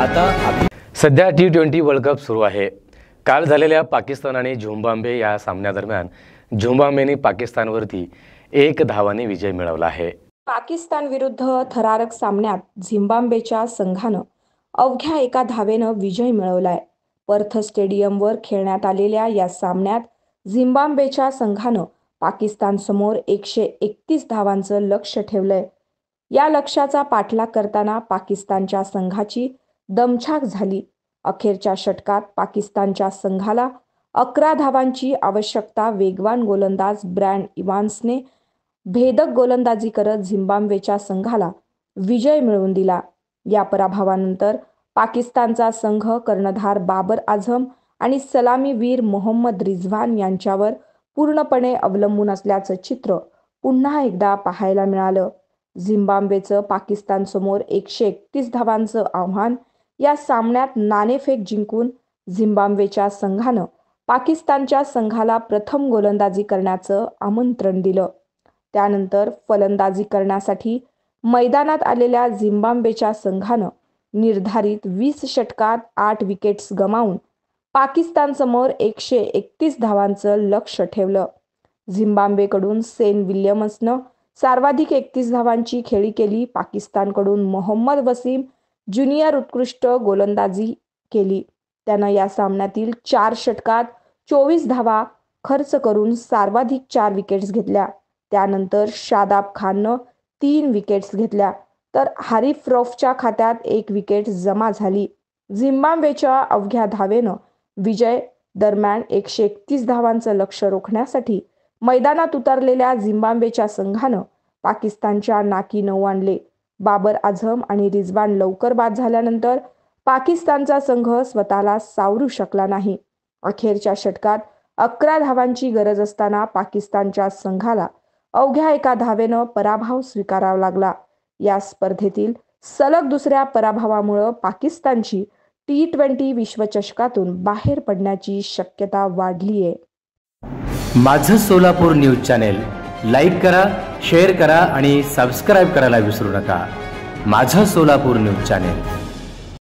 आता सध्या T twenty world cup सुरू आहे काल झालेल्या पाकिस्तान आणि झुंबांबे या सामन्यादरम्यान झुंबांबेने पाकिस्तानवरती एक धावाने विजय मिळवला आहे पाकिस्तान विरुद्ध थरारक सामन्यात झिम्बाब्वेच्या संघानं अवघ्या एका धावेनं विजय मिळवलाय पर्थ स्टेडियमवर खेळण्यात आलेल्या या सामन्यात झिम्बाब्वेच्या संघानं पाकिस्तानसमोर एकशे एकतीस धावांचं लक्ष ठेवलंय या लक्ष्याचा पाठलाग करताना पाकिस्तानच्या संघाची दमछाक झाली अखेरच्या षटकात पाकिस्तानच्या संघाला अकरा धावांची आवश्यकता वेगवान गोलंदाज ब्रँड इवान्सने भेदक गोलंदाजी करत झिम्बाब्वेच्या संघाला विजय मिळवून दिला या पराभवानंतर पाकिस्तानचा संघ कर्णधार बाबर आझम आणि सलामीवीर मोहम्मद रिझवान यांच्यावर पूर्णपणे अवलंबून असल्याचं चित्र पुन्हा एकदा पाहायला मिळालं झिम्बाब्वेचं पाकिस्तानसमोर एकशे एकतीस धावांचं आव्हान या सामन्यात नाणेफेक जिंकून झिम्बाब्वेच्या संघानं पाकिस्तानच्या संघाला प्रथम गोलंदाजी करण्याचं आमंत्रण दिलं त्यानंतर फलंदाजी करण्यासाठी मैदानात आलेल्या झिम्बाब्वेच्या संघानं निर्धारित वीस षटकात आठ विकेट्स गमावून पाकिस्तानसमोर एकशे एकतीस धावांचं लक्ष ठेवलं झिम्बाब्वेकडून सेन विल्यम्सनं सर्वाधिक एकतीस धावांची खेळी केली पाकिस्तानकडून मोहम्मद वसीम ज्युनियर उत्कृष्ट गोलंदाजी केली त्यानं या सामन्यातील चार षटकात चोवीस धावा खर्च करून सर्वाधिक चार विकेट्स घेतल्या त्यानंतर शादाब खाननं तीन विकेट्स घेतल्या तर हारिफ रॉफच्या खात्यात एक विकेट जमा झाली झिम्बाब्वेच्या अवघ्या धावेनं विजय दरम्यान एकशे एकतीस धावांचं लक्ष रोखण्यासाठी मैदानात उतरलेल्या झिम्बाब्वेच्या संघानं पाकिस्तानच्या नाकी नऊ आणले बाबर आझम आणि रिजवान लवकर बाद झाल्यानंतर पाकिस्तानचा संघ स्वतःला सावरू शकला नाही अखेरच्या षटकात अकरा धावांची गरज असताना पाकिस्तानच्या संघाला अवघ्या एका धावेनं पराभव स्वीकारावा लागला या स्पर्धेतील सलग दुसऱ्या पराभवामुळं पाकिस्तानची टी ट्वेंटी विश्वचषकातून बाहेर पडण्याची शक्यता वाढली आहे माझं सोलापूर न्यूज चॅनेल लाईक करा शेअर करा आणि सबस्क्राईब करायला विसरू नका माझं सोलापूर न्यूज चॅनेल